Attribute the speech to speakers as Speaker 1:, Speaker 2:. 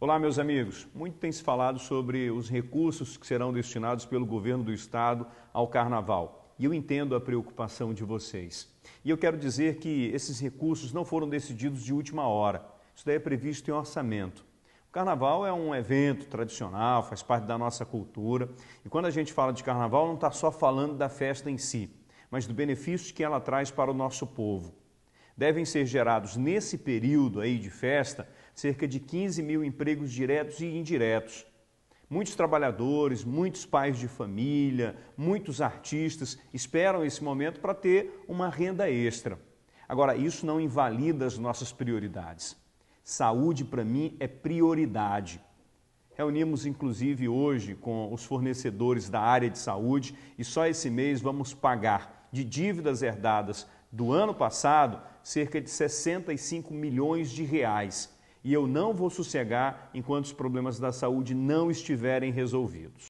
Speaker 1: Olá, meus amigos. Muito tem se falado sobre os recursos que serão destinados pelo governo do estado ao carnaval. E eu entendo a preocupação de vocês. E eu quero dizer que esses recursos não foram decididos de última hora. Isso daí é previsto em orçamento. O carnaval é um evento tradicional, faz parte da nossa cultura. E quando a gente fala de carnaval, não está só falando da festa em si, mas do benefício que ela traz para o nosso povo devem ser gerados nesse período aí de festa cerca de 15 mil empregos diretos e indiretos. Muitos trabalhadores, muitos pais de família, muitos artistas esperam esse momento para ter uma renda extra. Agora, isso não invalida as nossas prioridades. Saúde, para mim, é prioridade. Reunimos, inclusive, hoje com os fornecedores da área de saúde e só esse mês vamos pagar de dívidas herdadas do ano passado cerca de 65 milhões de reais. E eu não vou sossegar enquanto os problemas da saúde não estiverem resolvidos.